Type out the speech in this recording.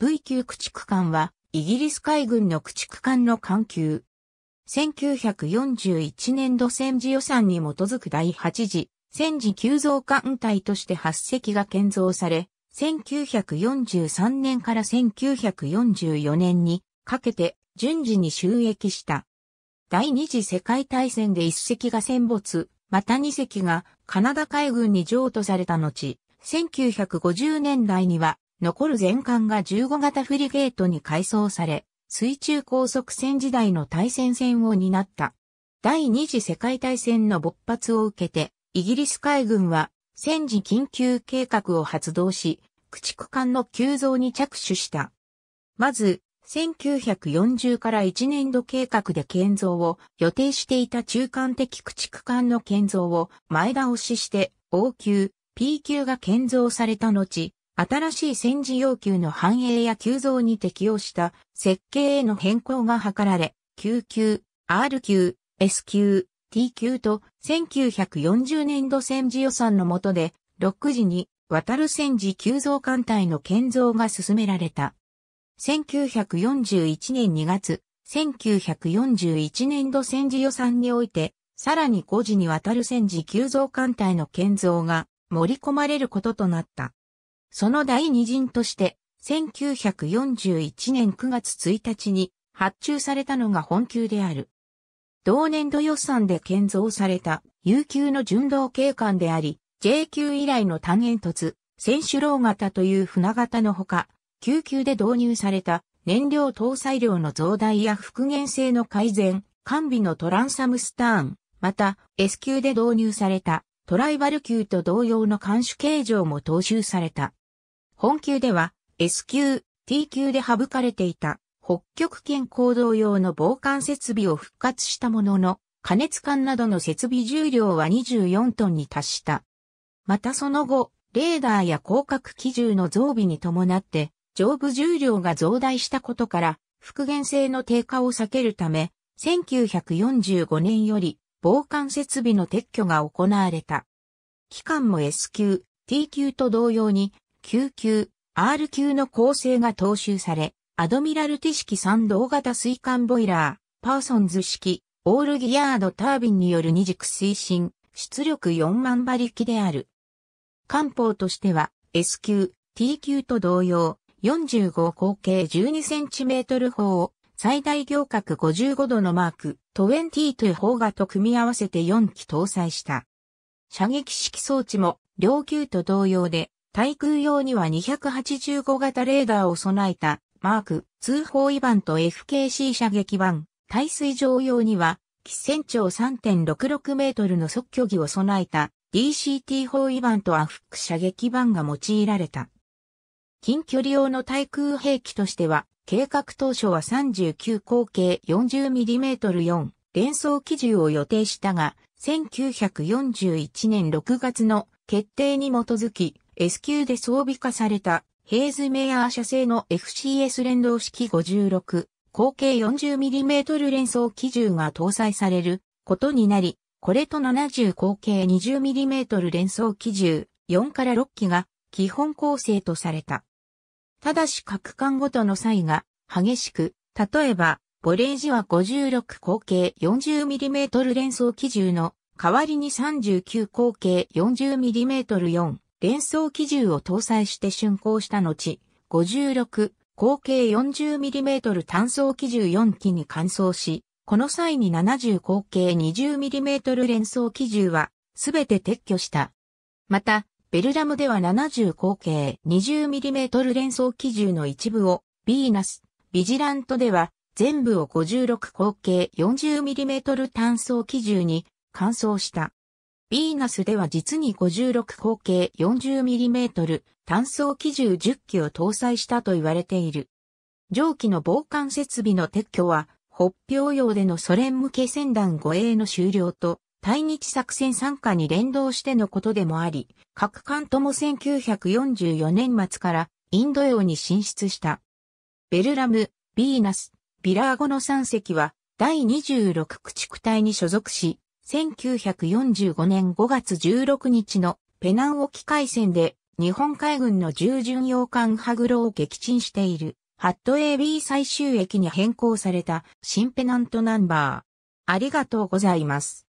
V 級駆逐艦は、イギリス海軍の駆逐艦の艦級。1941年度戦時予算に基づく第8次、戦時急増艦隊として8隻が建造され、1943年から1944年にかけて順次に収益した。第二次世界大戦で1隻が戦没、また2隻がカナダ海軍に譲渡された後、1950年代には残る全艦が15型フリゲートに改装され、水中高速船時代の対戦船を担った。第二次世界大戦の勃発を受けて、イギリス海軍は戦時緊急計画を発動し、駆逐艦の急増に着手した。まず、1940から1年度計画で建造を予定していた中間的駆逐艦の建造を前倒しして O 級、P 級が建造された後、新しい戦時要求の繁栄や急増に適応した設計への変更が図られ、Q 急、R 級、S 級、T 級と1940年度戦時予算の下で、6時に渡る戦時急増艦隊の建造が進められた。1941年2月、1941年度戦時予算において、さらに5時に渡る戦時急増艦隊の建造が盛り込まれることとなった。その第二陣として、1941年9月1日に発注されたのが本級である。同年度予算で建造された、有給の巡道警官であり、J 級以来の単煙突、選手楼型という船型のほか、救急で導入された燃料搭載量の増大や復元性の改善、完備のトランサムスターン、また S 級で導入されたトライバル級と同様の監視形状も踏襲された。本級では S 級、T 級で省かれていた北極圏行動用の防寒設備を復活したものの、加熱管などの設備重量は24トンに達した。またその後、レーダーや広角機銃の増備に伴って、上部重量が増大したことから、復元性の低下を避けるため、1945年より防寒設備の撤去が行われた。期間も S 級、T 級と同様に QQ、R 級の構成が踏襲され、アドミラルティ式3同型水管ボイラー、パーソンズ式、オールギアードタービンによる二軸推進、出力4万馬力である。艦砲としては S 級、T 級と同様、45口径 12cm 砲を最大行角55度のマーク2う砲がと組み合わせて4機搭載した。射撃式装置も両級と同様で対空用には285型レーダーを備えた、マーク、通報違ンと FKC 射撃板、対水上用には、基戦。長3.66メートルの即距儀を備えた DCT 砲違ンとアフック射撃板が用いられた。近距離用の対空兵器としては、計画当初は39口径 40mm4 連装機銃を予定したが、1941年6月の決定に基づき、S 級で装備化されたヘイズメイヤー社製の FCS 連動式56、口径 40mm 連装機銃が搭載されることになり、これと70口径 20mm 連装機銃4から6機が基本構成とされた。ただし各艦ごとの差異が激しく、例えば、ボレージは56口径 40mm 連装機銃の代わりに39口径 40mm4 連想機銃を搭載して竣工した後、56、口径 40mm 単装機銃4機に換装し、この際に70口径 20mm 連装機銃は、すべて撤去した。また、ベルラムでは70口径 20mm 連装機銃の一部を、ビーナス、ビジラントでは、全部を56口径 40mm 単装機銃に換装した。ビーナスでは実に56口径 40mm 単装機銃10機を搭載したと言われている。蒸気の防寒設備の撤去は、北氷洋でのソ連向け船団護衛の終了と、対日作戦参加に連動してのことでもあり、各艦とも1944年末からインド洋に進出した。ベルラム、ビーナス、ビラーゴの3隻は第26駆逐隊に所属し、1945年5月16日のペナン沖海戦で日本海軍の従巡洋艦ハグロを撃沈しているハット AB 最終駅に変更された新ペナントナンバー。ありがとうございます。